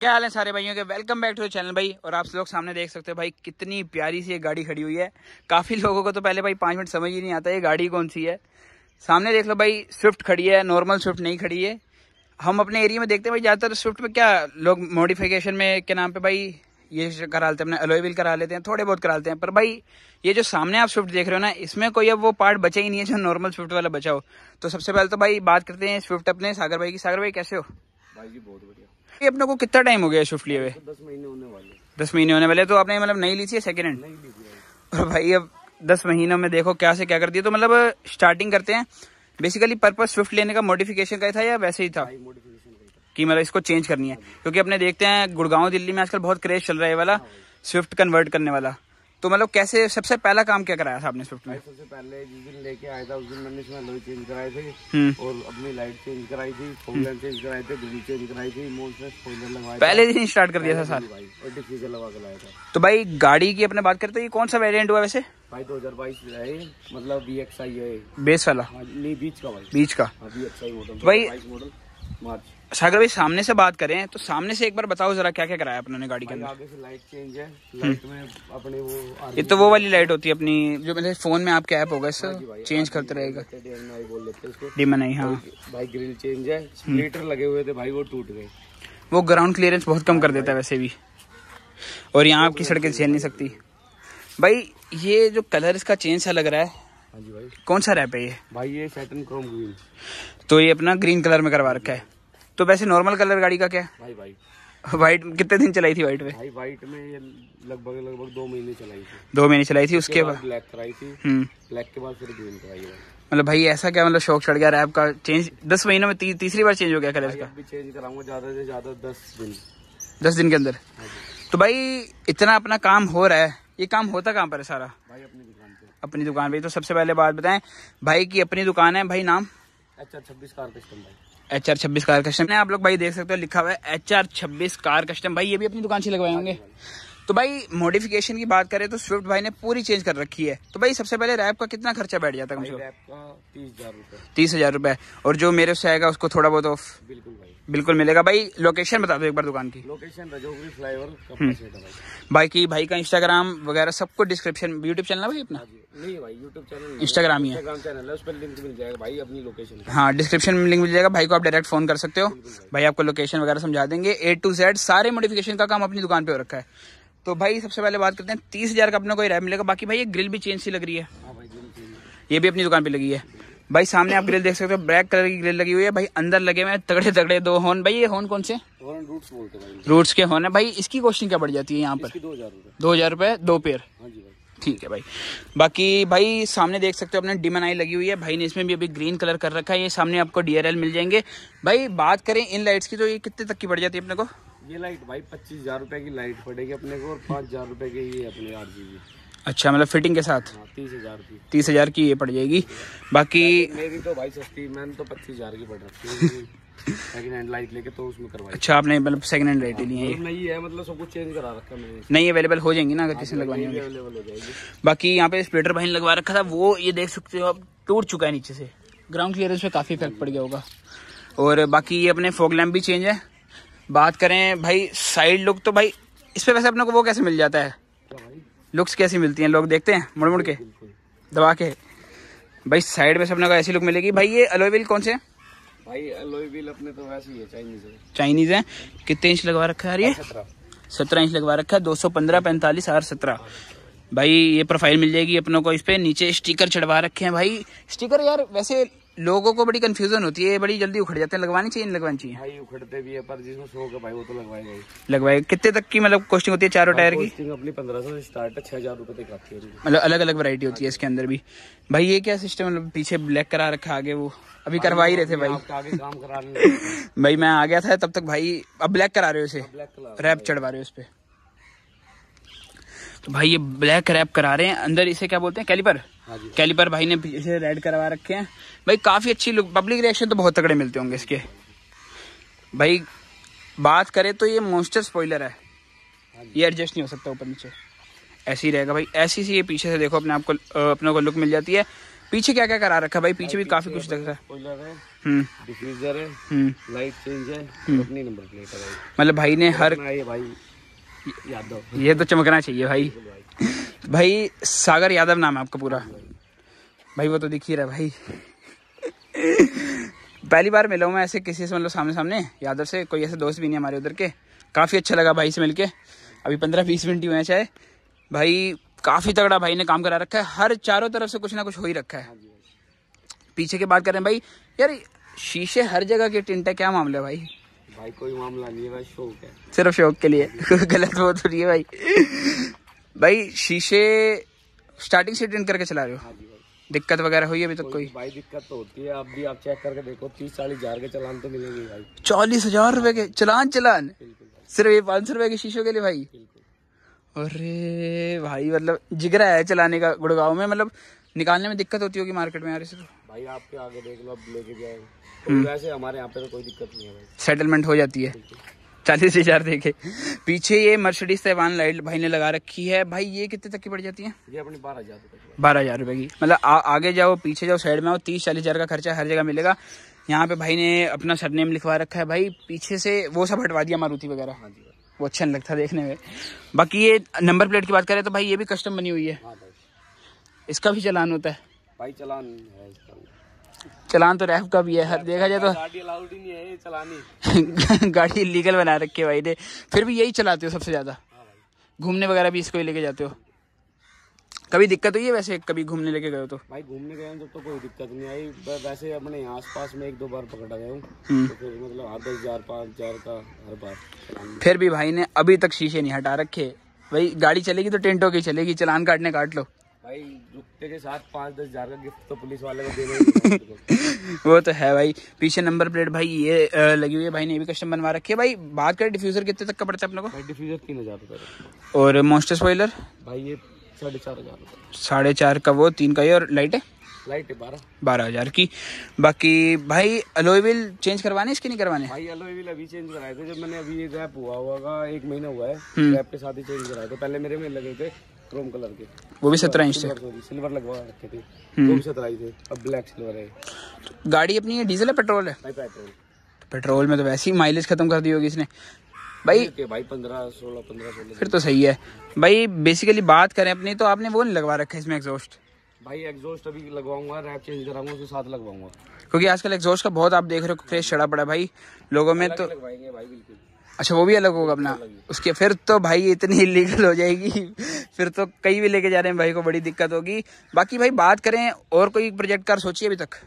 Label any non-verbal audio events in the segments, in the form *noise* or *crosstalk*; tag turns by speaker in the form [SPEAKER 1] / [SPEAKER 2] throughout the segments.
[SPEAKER 1] क्या हाल है सारे भाइयों के वेलकम बैक टू चैनल भाई और आप लोग सामने देख सकते हो भाई कितनी प्यारी सी ये गाड़ी खड़ी हुई है काफ़ी लोगों को तो पहले भाई पांच मिनट समझ ही नहीं आता ये गाड़ी कौन सी है सामने देख लो भाई स्विफ्ट खड़ी है नॉर्मल स्विफ्ट नहीं खड़ी है हम अपने एरिया में देखते हैं भाई ज़्यादातर स्विफ्ट में क्या लोग मॉडिफिकेशन में के नाम पे भाई ये करा लेते हैं अपने अलोएबिल करा लेते हैं थोड़े बहुत करा लेते हैं पर भाई ये जो सामने आप स्विफ्ट देख रहे हो ना इसमें कोई अब वो पार्ट बचा ही नहीं है जो नॉर्मल स्विफ्ट वाला बचा हो तो सबसे पहले तो भाई बात करते हैं स्विफ्ट अपने सागर भाई की सागर भाई कैसे हो भाई जी बहुत बढ़िया ये अपने को कितना टाइम हो गया शिफ्ट लिए हुए दस महीने होने वाले दस महीने होने वाले तो आपने मतलब नई ली थी सेकेंड हैंड और भाई अब दस महीनों में देखो क्या से क्या कर दिया तो मतलब स्टार्टिंग uh, करते हैं बेसिकली पर्पज स्विफ्ट लेने का मॉडिफिकेशन का था या वैसे ही था कि मतलब इसको चेंज करनी है क्योंकि अपने देखते हैं गुड़गांव दिल्ली में आजकल बहुत क्रेज चल रहा है वाला स्विफ्ट हाँ कन्वर्ट करने वाला तो मतलब कैसे सबसे पहला काम क्या कराया था आपने स्विफ्ट में सबसे
[SPEAKER 2] पहले जिस दिन लेके आया था उस दिन मैंने इसमें लोई चेंज कराई थी हम्म। और अपनी लाइट चेंज कराई थी फोलर चेंज कराए थे गुली चेंज कराई थी मोटर फोलर लगवाया पहले दिन स्टार्ट कर दिया था सर और डिफ्यूजर लगा के लाया था
[SPEAKER 1] तो भाई गाड़ी की अपने बात करते हैं कौन सा वेरियंट हुआ
[SPEAKER 2] वैसे भाई दो हजार बाईस मतलब बी एक्स आई है बेस वाला हाँ, बीच का भाई बीच का बी एक्स आई मॉडल भाई मार्च
[SPEAKER 1] अच्छा अगर भाई सामने से बात करें तो सामने से एक बार बताओ जरा क्या क्या कराया अपने गाड़ी के अंदर आगे से लाइट चेंज
[SPEAKER 2] है लाइट हम्म। में अपने वो ये तो वो वाली
[SPEAKER 1] लाइट होती है अपनी जो मेरे मतलब फोन में आपके ऐप होगा सर चेंज करते रहेगा
[SPEAKER 2] डीमन नहीं हाँ भाई ग्रिल चेंज है स्प्लिटर हम्म। लगे हुए थे भाई वो टूट गए
[SPEAKER 1] वो ग्राउंड क्लियरेंस बहुत कम कर देता है वैसे भी और यहाँ आपकी सड़कें झेल नहीं सकती भाई ये जो कलर इसका चेंज सा लग रहा है हाँ भाई कौन सा रैप है ये भाई ये सैटन क्रोम ग्रीन तो ये अपना ग्रीन कलर में करवा रखा है तो वैसे नॉर्मल कलर गाड़ी का क्या है
[SPEAKER 2] भाई भाई
[SPEAKER 1] वाइट कितने दिन चलाई थी व्हाइट में भाई
[SPEAKER 2] व्हाइट में ये लगभग लगभग दो महीने चलाई थी दो महीने चलाई थी उसके बाद ब्लैक कराई थी ब्लैक हम्म। के बाद फिर ग्रीन कराई मतलब भाई
[SPEAKER 1] ऐसा क्या मतलब शौक चढ़ गया रैप का चेंज दस महीनों में ती, तीसरी बार चेंज हो गया कलर का
[SPEAKER 2] चेंज कराऊंगा ज्यादा से ज्यादा दस दिन
[SPEAKER 1] दस दिन के अंदर हाँ तो भाई इतना अपना काम हो रहा है ये काम होता कहाँ पर है सारा भाई अपनी अपनी दुकान पे तो सबसे पहले बात बताएं भाई की अपनी दुकान है भाई नाम
[SPEAKER 2] एच आर छब्बीस कार कस्टम
[SPEAKER 1] भाई एच आर छब्बीस कार कस्टम आप लोग भाई देख सकते हो लिखा हुआ है एच आर छब्बीस कार कस्टम भाई ये भी अपनी दुकान से लगवाए होंगे हाँ हाँ तो भाई मॉडिफिकेशन की बात करें तो स्विफ्ट भाई ने पूरी चेंज कर रखी है तो भाई सबसे पहले रैप का कितना खर्चा बैठ जाता है तीस
[SPEAKER 2] हजार रूपए
[SPEAKER 1] तीस हजार रुपए और जो मेरे से आएगा उसको थोड़ा बहुत ऑफ बिल्कुल बिल्कुल मिलेगा भाई लोकेशन बता दो एक बार दुकान की
[SPEAKER 2] लोकेशन रजोगरी फ्लाईओवर
[SPEAKER 1] बाकी भाई का इंस्टाग्राम वगैरह सब कुछ डिस्क्रिप्शन यूट्यूब चैनल है भाई
[SPEAKER 2] अपना हाँ नहीं भाई यूट्यूब चैनल इंस्टाग्राम ही है हाँ
[SPEAKER 1] डिस्क्रिप्शन में लिंक मिल जाएगा भाई को आप डायरेक्ट फोन कर सकते हो भाई आपको लोकेशन वगैरह समझा देंगे ए टू जेड सारे मोडिफिकेशन का काम अपनी दुकान पे हो रखा है तो भाई सबसे पहले बात करते हैं तीस हजार का अपना कोई रैप मिलेगा बाकी भाई ये ग्रिल भी चेंज सी लग रही है हाँ ये भी अपनी दुकान पे लगी है भाई सामने आप ग्रिल देख सकते हो ब्लैक कलर की ग्रिल लगी हुई है भाई अंदर लगे हुए तगड़े तगड़े दो हॉर्न भाई ये हॉर्न कौन से
[SPEAKER 2] रूट्स बोलते हैं
[SPEAKER 1] रूट्स के हॉर्न है भाई इसकी कॉस्टिंग क्या बढ़ जाती है यहाँ पर दो हजार रूपए दो पेयर हाँ ठीक है भाई बाकी भाई सामने देख सकते हो अपने डिमन आई लगी हुई है भाई ने इसमें भी अभी ग्रीन कलर कर रखा है ये सामने आपको डीआरएल मिल जाएंगे भाई बात करें इन लाइट्स की तो ये कितने तक की पड़ जाती है अपने को
[SPEAKER 2] ये लाइट भाई पच्चीस हजार रुपए की लाइट पड़ेगी अपने को और पाँच हजार रुपए की ये अपने आठ जी
[SPEAKER 1] अच्छा मतलब फिटिंग के साथ हाँ,
[SPEAKER 2] तीस हजार की तीस
[SPEAKER 1] हजार की ये पड़ जाएगी बाकी
[SPEAKER 2] मेरी तो भाई सस्ती मैंने तो पच्चीस हजार की पड़
[SPEAKER 1] रखी
[SPEAKER 2] हैंड लाइट लेके तो उसमें करवाई अच्छा
[SPEAKER 1] आपने मतलब सेकंड हैंड लाइट ली है हाँ,
[SPEAKER 2] नहीं है मतलब सब कुछ चेंज करा रखा मैंने नहीं
[SPEAKER 1] अवेलेबल हो जाएंगी ना अगर किसी हाँ, लगवानी
[SPEAKER 2] होगी
[SPEAKER 1] बाकी यहाँ पे स्प्लेटर भाई लगवा रखा था वो ये देख सकते हो अब टूट चुका है नीचे से ग्राउंड क्लियरेंस पे काफ़ी इफेक्ट पड़ गया होगा और बाकी ये अपने फोक लैम्प भी चेंज है बात करें भाई साइड लुक तो भाई इस पर वैसे अपने को वो कैसे मिल जाता है लुक्स कैसी मिलती हैं लोग देखते हैं मुड़ मुड़ के दबा के भाई साइड में सबने का ऐसी लुक मिलेगी भाई ये अलोवेल कौन
[SPEAKER 2] से भाई अपने तो वैसे ही है
[SPEAKER 1] चाइनीज है कितने इंच लगवा रखा है ये सत्रह इंच लगवा रखा है दो सौ पंद्रह पैंतालीस आर सत्रह भाई ये प्रोफाइल मिल जाएगी अपनों को इस पे नीचे स्टिकर चढ़वा रखे हैं भाई स्टिकर यार वैसे लोगों को बड़ी कंफ्यूजन होती है बड़ी जल्दी उखड़ जाते हैं लगवानी चाहिए लगवानी चाहिए
[SPEAKER 2] भाई उखड़ते भी है पर जिसमें शौक है भाई वो तो लगवाएगा
[SPEAKER 1] लगवाएगा कितने तक की मतलब कॉस्टिंग होती है चारों हाँ, टायर की
[SPEAKER 2] अपनी पंद्रह से स्टार्ट है छह हजार रुपये तक आती है
[SPEAKER 1] मतलब अलग अलग वरायटी होती है इसके अंदर भी भाई ये क्या सिस्टम मतलब पीछे ब्लैक करा रखा आगे वो अभी करवा ही रहे थे भाई काम करा *laughs* भाई मैं आ गया था तब तक भाई अब ब्लैक करा रहे हो इसे रैप चढ़वा रहे हो उस पर तो भाई ये ब्लैक रैप करा रहे हैं अंदर इसे क्या बोलते हैं कैलिपर हाँ कैलिपर भाई ने पीछे रेड करवा रखे हैं भाई काफ़ी अच्छी लुक पब्लिक रिएक्शन तो बहुत तगड़े मिलते होंगे इसके भाई बात करें तो ये मोस्टर स्पॉइलर है हाँ ये एडजस्ट नहीं हो सकता ऊपर नीचे ऐसे ही रहेगा भाई ऐसी सी ये पीछे से देखो अपने आपको अपनों को लुक मिल जाती है पीछे क्या क्या करा रखा है भाई पीछे भी काफी कुछ दिख रहा है हम्म।
[SPEAKER 2] हम्म। हम्म।
[SPEAKER 1] मतलब भाई ने हर ये तो चमकना चाहिए भाई भाई सागर यादव नाम है आपका पूरा भाई वो तो दिख ही रहा भाई पहली बार मिला हूँ मैं ऐसे किसी से मतलब सामने सामने यादव से कोई ऐसे दोस्त भी नहीं हमारे उधर के काफ़ी अच्छा लगा भाई से मिलके अभी पंद्रह बीस मिनट ही हुए चाहे भाई काफ़ी तगड़ा भाई ने काम करा रखा है हर चारों तरफ से कुछ ना कुछ हो ही रखा है पीछे की बात कर रहे हैं भाई यार शीशे हर जगह के टिंट है क्या मामला है भाई
[SPEAKER 2] भाई कोई मामला नहीं है भाई शौक है
[SPEAKER 1] सिर्फ शौक के लिए *laughs* गलत बहुत हो रही है भाई
[SPEAKER 2] भाई शीशे
[SPEAKER 1] स्टार्टिंग से ड्रिंक करके चला रहे हो हाँ दिक्कत वगैरह हुई अभी तक कोई
[SPEAKER 2] भाई दिक्कत तो होती है आप भी आप चेक करके देखो तीस चालीस हजार के चलान तो मिलेंगे भाई
[SPEAKER 1] चालीस हजार रुपए के चलान चलान सिर्फ ये पाँच सौ रुपए के शीशों के लिए भाई अरे भाई मतलब जिगरा है चलाने का गुड़गांव में मतलब निकालने में दिक्कत होती होगी मार्केट में यार सिर्फ तो।
[SPEAKER 2] भाई आपके आगे देख लो अब लेके जाए हम्म। वैसे हमारे यहाँ पे तो कोई दिक्कत नहीं है
[SPEAKER 1] सेटलमेंट हो जाती है चालीस हजार देखे पीछे ये मर्सिडीज सेवान लाइट भाई ने लगा रखी है
[SPEAKER 2] भाई ये कितने तक की पड़ जाती है ये अपनी बारह
[SPEAKER 1] हजार बारह हजार रुपए की मतलब आगे जाओ पीछे जाओ साइड में आओ तीस चालीस हजार का खर्चा हर जगह मिलेगा यहाँ पे भाई ने अपना सरनेम लिखवा रखा है भाई पीछे से वो सब हटवा दिया मारुति वगैरह हाँ जी वो अच्छा नहीं लगता देखने में बाकी ये नंबर प्लेट की बात करें तो भाई ये भी कस्टम बनी हुई है हाँ इसका भी चलान होता है
[SPEAKER 2] भाई चलान है
[SPEAKER 1] चलान तो रैफ का भी है हर देखा जाए तो गाड़ी
[SPEAKER 2] अलाउड ही नहीं है ये
[SPEAKER 1] चलानी *laughs* गाड़ी इलीगल बना रखी है भाई दे फिर भी यही चलाते हो सबसे ज़्यादा हाँ घूमने वगैरह भी इसको ही लेके जाते हो कभी दिक्कत हुई है वैसे कभी घूमने लेके गए तो
[SPEAKER 2] भाई घूमने गए जब तो, तो कोई दिक्कत नहीं आई वैसे अपने आस पास में एक दो बार पकड़ा गया हूं। हम्म। तो फिर मतलब आठ दस हजार पाँच हजार का हर बार
[SPEAKER 1] फिर भी भाई ने अभी तक शीशे नहीं हटा रखे भाई गाड़ी चलेगी तो टेंटों की चलेगी चलान काटने काट लो तो *laughs* वो तो है भाई पीछे नंबर प्लेट भाई ये लगी हुई है भाई ने भी कस्टम बनवा रखी है भाई बात करें डिफ्यूजर कितने तक का पड़ता
[SPEAKER 2] है अपने को डिफ्यूजर तीन हजार
[SPEAKER 1] और मोस्टर स्पॉइलर
[SPEAKER 2] भाई ये साढ़े चार हजार
[SPEAKER 1] साढ़े चार का वो तीन का ये और लाइट है लाइट है बारह बारह हजार की बाकी भाई अलोईविल चेंज करवाने इसके नहीं करवाने
[SPEAKER 2] भाई अलोईविल अभी चेंज कराए थे जब मैंने अभी ये गैप हुआ हुआ का एक महीना हुआ है गैप हम्म। के साथ ही चेंज कराए थे पहले मेरे में लगे थे क्रोम कलर के
[SPEAKER 1] वो भी सत्रह इंच थे
[SPEAKER 2] सिल्वर लगवा रखे थे वो हम्म। भी सत्रह थे अब ब्लैक सिल्वर है
[SPEAKER 1] गाड़ी अपनी है डीजल
[SPEAKER 2] है पेट्रोल है पेट्रोल
[SPEAKER 1] पेट्रोल में तो वैसे ही माइलेज खत्म कर दी होगी इसने
[SPEAKER 2] भाई भाई पंद्रह सोलह पंद्रह सोलह फिर तो
[SPEAKER 1] सही है भाई बेसिकली बात करें अपनी तो आपने वो नहीं लगवा रखा है इसमें एग्जॉस्ट
[SPEAKER 2] भाई एग्जॉस्ट अभी लगवाऊंगा रैप चेंज कराऊंगा उसके साथ लगवाऊंगा
[SPEAKER 1] क्योंकि आजकल एग्जॉस्ट का बहुत आप देख रहे हो क्रेज चढ़ा पड़ा भाई लोगों में तो
[SPEAKER 2] लगवाएंगे भाई बिल्कुल
[SPEAKER 1] अच्छा वो भी अलग होगा अपना उसके फिर तो भाई इतनी इलीगल हो जाएगी फिर तो कहीं भी लेके जा रहे हैं भाई को बड़ी दिक्कत होगी बाकी भाई बात करें और कोई प्रोजेक्ट कार सोचिए अभी तक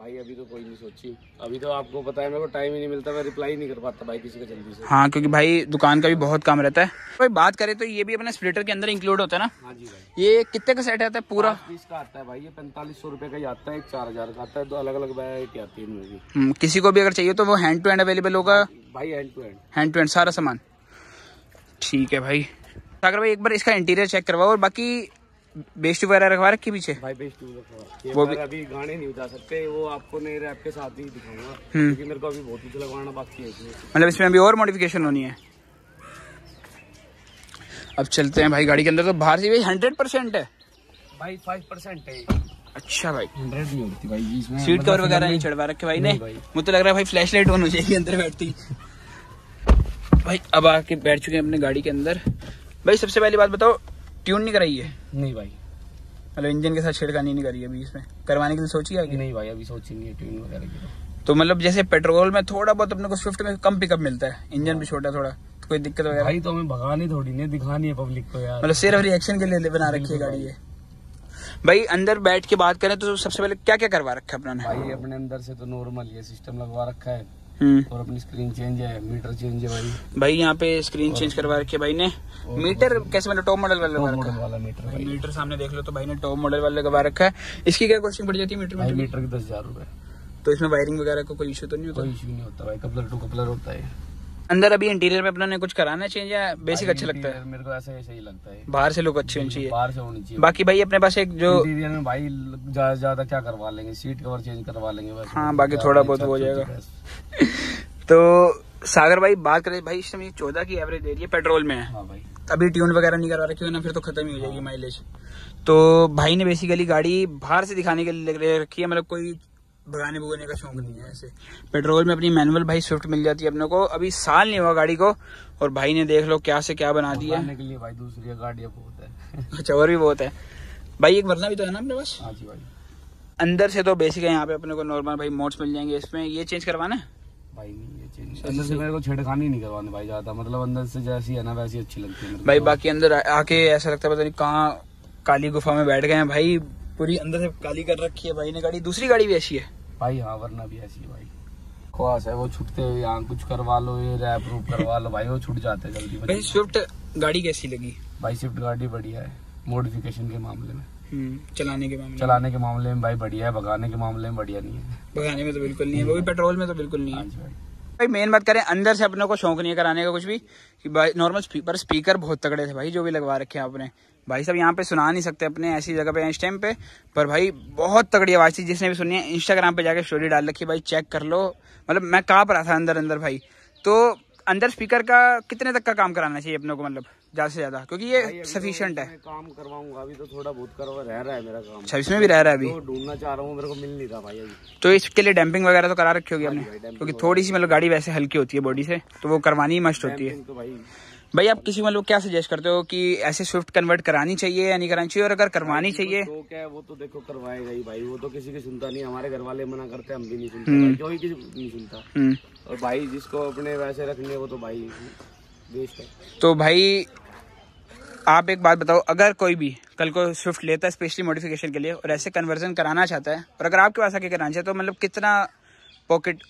[SPEAKER 1] भाई
[SPEAKER 2] अभी तो कोई नहीं सोची अभी तो आपको पता है मेरे को टाइम ही नहीं मिलता मैं रिप्लाई नहीं कर पाता भाई किसी का जल्दी से
[SPEAKER 1] हाँ क्योंकि भाई दुकान का भी बहुत काम रहता है भाई बात करें तो ये भी अपने स्प्लिटर के अंदर इंक्लूड होता है ना हाँ जी भाई ये कितने का सेट
[SPEAKER 2] आता है पूरा बीस का आता है भाई ये पैंतालीस सौ रुपए का ही आता है चार हजार का आता है तो अलग अलग वैरायटी आती है
[SPEAKER 1] हम्म, किसी को भी अगर चाहिए तो वो हैंड टू हैंड अवेलेबल होगा हाँ
[SPEAKER 2] भाई hand to hand
[SPEAKER 1] hand to hand सारा सामान ठीक है भाई सागर भाई एक बार इसका इंटीरियर चेक करवाओ और बाकी बेस्ट वगैरह रखवा रखी पीछे भाई बेस्ट रखवा
[SPEAKER 2] वो भी अभी गाने नहीं बता सकते वो आपको नहीं के साथ ही दिखाऊंगा हम्म। मेरे को अभी बहुत कुछ लगवाना बाकी है मतलब
[SPEAKER 1] इसमें अभी और मॉडिफिकेशन होनी है अब चलते हैं भाई गाड़ी के अंदर तो बाहर से भाई हंड्रेड परसेंट है
[SPEAKER 2] भाई फाइव परसेंट है
[SPEAKER 1] अच्छा भाई हंड्रेड नहीं होती भाई इसमें सीट कवर मतलब वगैरह मतलब नहीं चढ़वा रखे भाई ने मुझे तो लग रहा है भाई फ्लैश लाइट ऑन हो जाएगी अंदर बैठती भाई अब आके बैठ चुके हैं अपने गाड़ी के अंदर भाई सबसे पहली बात बताओ ट्यून नहीं कराई है नहीं भाई मतलब इंजन के साथ छेड़खानी नहीं करी है अभी इसमें करवाने के लिए सोची है कि नहीं भाई अभी सोची नहीं है ट्यून वगैरह की तो।, तो मतलब जैसे पेट्रोल में थोड़ा बहुत अपने को स्विफ्ट में कम पिकअप मिलता है इंजन भी छोटा थोड़ा तो कोई दिक्कत
[SPEAKER 2] वगैरह भाई तो हमें भगानी थोड़ी नहीं दिखानी है पब्लिक को यार मतलब सिर्फ रिएक्शन के लिए बना रखी है गाड़ी ये
[SPEAKER 1] भाई अंदर बैठ के बात करें तो सबसे पहले क्या क्या करवा रखा है अपना भाई
[SPEAKER 2] अपने अंदर से तो नॉर्मल ये सिस्टम लगवा रखा है हम्म। और अपनी स्क्रीन चेंज है मीटर चेंज है भाई
[SPEAKER 1] भाई यहाँ पे स्क्रीन चेंज करवा रखी है भाई ने मीटर कैसे मतलब टॉप मॉडल वाले वाला मीटर भाई मीटर सामने देख लो तो भाई ने टॉप मॉडल वाले लगवा रखा है इसकी क्या कॉस्टिंग पड़ जाती है मीटर मीटर तो? की दस हजार रूपए तो इसमें वायरिंग वगैरह का कोई इशू तो नहीं होता कोई इशू नहीं होता भाई कपलर टू कपलर होता है अंदर अभी इंटीरियर में अपना ने कुछ कराना चाहिए या बेसिक अच्छा लगता है
[SPEAKER 2] मेरे को ऐसे ही सही लगता है
[SPEAKER 1] बाहर से लुक अच्छी होनी चाहिए
[SPEAKER 2] बाहर से होनी चाहिए बाकी भाई अपने पास एक जो इंटीरियर में भाई ज्यादा ज्यादा क्या करवा लेंगे सीट कवर चेंज करवा लेंगे बस हाँ बाकी थोड़ा अच्छा बहुत हो जाएगा
[SPEAKER 1] *laughs* तो सागर भाई बात करें भाई इस समय चौदह की एवरेज दे रही है पेट्रोल में है हाँ अभी ट्यून वगैरह नहीं करवा रहा क्योंकि ना फिर तो खत्म ही हो जाएगी माइलेज तो भाई ने बेसिकली गाड़ी बाहर से दिखाने के लिए रखी है मतलब कोई भगाने भुगाने का शौक नहीं है ऐसे पेट्रोल में अपनी मैनुअल भाई स्विफ्ट मिल जाती है अपने को अभी साल नहीं हुआ गाड़ी को और भाई ने देख लो क्या से क्या बना दिया के
[SPEAKER 2] लिए भाई दूसरी गाड़ी बहुत है
[SPEAKER 1] *laughs* अच्छा और भी बहुत है भाई एक मरना भी तो है ना अपने पास हाँ जी भाई अंदर से तो बेसिक है यहाँ पे अपने को नॉर्मल भाई मोड्स मिल जाएंगे
[SPEAKER 2] इसमें ये चेंज करवाना है भाई ये अच्छा, अंदर से मेरे को छेड़खानी नहीं करवाने भाई ज्यादा मतलब अंदर से जैसी है ना वैसी अच्छी लगती है
[SPEAKER 1] भाई बाकी अंदर आके ऐसा लगता है पता नहीं कहाँ काली गुफा में बैठ गए हैं भाई पूरी अंदर से काली कर रखी है भाई ने गाड़ी दूसरी गाड़ी भी ऐसी है
[SPEAKER 2] भाई हाँ वरना भी ऐसी भाई खास है वो छुटते हुए यहाँ कुछ करवा लो ये रैप रूप करवा लो भाई वो छुट जाते जल्दी
[SPEAKER 1] भाई स्विफ्ट गाड़ी कैसी लगी
[SPEAKER 2] भाई स्विफ्ट गाड़ी बढ़िया है मोडिफिकेशन के मामले में हम्म, चलाने के मामले चलाने के मामले में भाई बढ़िया है भगाने के मामले में बढ़िया नहीं है भगाने में तो बिल्कुल नहीं है वो भी हम्म। पेट्रोल में तो बिल्कुल नहीं है हाँ
[SPEAKER 1] भाई मेन बात करें अंदर से अपने को शौक नहीं है कराने का कुछ भी कि भाई नॉर्मल स्पीकर स्पीकर बहुत तगड़े थे भाई जो भी लगवा रखे हैं आपने भाई साहब यहाँ पे सुना नहीं सकते अपने ऐसी जगह पे इस टाइम पे पर भाई बहुत तगड़ी आवाज़ थी जिसने भी सुनी है इंस्टाग्राम पे जाके स्टोरी डाल रखी भाई चेक कर लो मतलब मैं कहाँ पर था अंदर अंदर भाई तो अंदर स्पीकर का कितने तक का काम कराना चाहिए अपने को मतलब ज़्यादा से ज़्यादा क्योंकि ये सफिशियंट तो है
[SPEAKER 2] काम करवाऊंगा अभी तो थोड़ा बहुत कर रह रहा है मेरा काम अच्छा इसमें भी रह रहा है अभी तो ढूंढना तो चाह रहा हूँ मेरे को मिल नहीं था भाई
[SPEAKER 1] अभी तो इसके लिए डैम्पिंग वगैरह तो करा रखी होगी हमने क्योंकि थोड़ी सी मतलब गाड़ी वैसे हल्की होती है बॉडी से तो वो करवानी मस्ट होती है तो भाई आप किसी मतलब क्या सजेस्ट करते हो कि ऐसे स्विफ्ट कन्वर्ट करानी चाहिए या नहीं करानी चाहिए और अगर करवानी
[SPEAKER 2] चाहिए तो क्या वो तो देखो करवाएगा ही भाई वो तो किसी की सुनता नहीं हमारे घर वाले मना करते हम भी नहीं सुनते हम्म। जो कोई किसी नहीं सुनता हम्म। और भाई जिसको अपने वैसे रखने वो तो भाई है
[SPEAKER 1] तो भाई आप एक बात बताओ अगर कोई भी कल को स्विफ्ट लेता है स्पेशली मॉडिफिकेशन के लिए और ऐसे कन्वर्जन कराना चाहता है और अगर आपके पास आके कराना चाहते तो मतलब कितना पॉकेट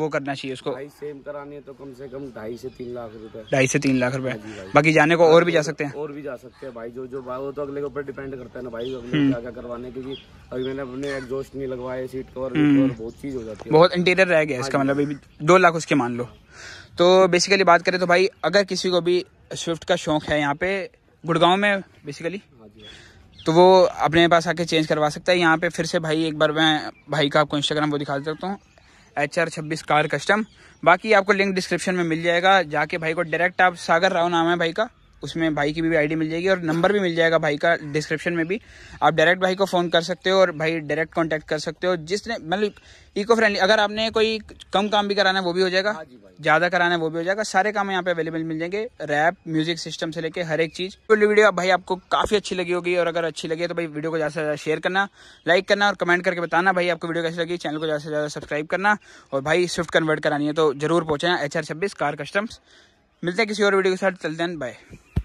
[SPEAKER 1] वो करना चाहिए उसको
[SPEAKER 2] सेम करानी है तो कम से कम ढाई से तीन लाख रुपए ढाई से तीन लाख रुपए हाँ बाकी जाने को और भी जा सकते हैं और भी जा सकते हैं भाई जो जो भाई वो तो अगले के ऊपर डिपेंड करता है ना भाई हम्म। क्या क्या करवाने क्योंकि अभी मैंने अपने एग्जॉस्ट नहीं लगवाए सीट कवर हम्म। बहुत चीज हो जाती है बहुत इंटीरियर
[SPEAKER 1] रह गया हाँ इसका मतलब दो लाख उसके मान लो तो बेसिकली बात करें तो भाई अगर किसी को भी स्विफ्ट का शौक है यहाँ पे गुड़गांव में बेसिकली हाँ तो वो अपने पास आके चेंज करवा सकता है यहाँ पे फिर से भाई एक बार मैं भाई का आपको इंस्टाग्राम वो दिखा सकता हूँ एच आर छब्बीस कार कस्टम बाकी आपको लिंक डिस्क्रिप्शन में मिल जाएगा जाके भाई को डायरेक्ट आप सागर राव नाम है भाई का उसमें भाई की भी आईडी मिल जाएगी और नंबर भी मिल जाएगा भाई का डिस्क्रिप्शन में भी आप डायरेक्ट भाई को फ़ोन कर सकते हो और भाई डायरेक्ट कॉन्टैक्ट कर सकते हो जिसने मतलब इको फ्रेंडली अगर आपने कोई कम काम भी कराना है वो भी हो जाएगा हाँ ज़्यादा कराना है वो भी हो जाएगा सारे काम यहाँ पे अवेलेबल मिल जाएंगे रैप म्यूजिक सिस्टम से लेकर हर एक चीज़ तो वीडियो भाई आपको काफ़ी अच्छी लगी होगी और अगर अच्छी लगी तो भाई वीडियो को ज़्यादा से ज़्यादा शेयर करना लाइक करना और कमेंट करके बताना भाई आपको वीडियो कैसी लगी चैनल को ज़्यादा से ज़्यादा सब्सक्राइब करना और भाई स्विफ्ट कन्वर्ट करानी है तो जरूर पहुँचना एच आर छब्बीस कार कस्टम्स मिलते हैं किसी और वीडियो के साथ चलते हैं बाय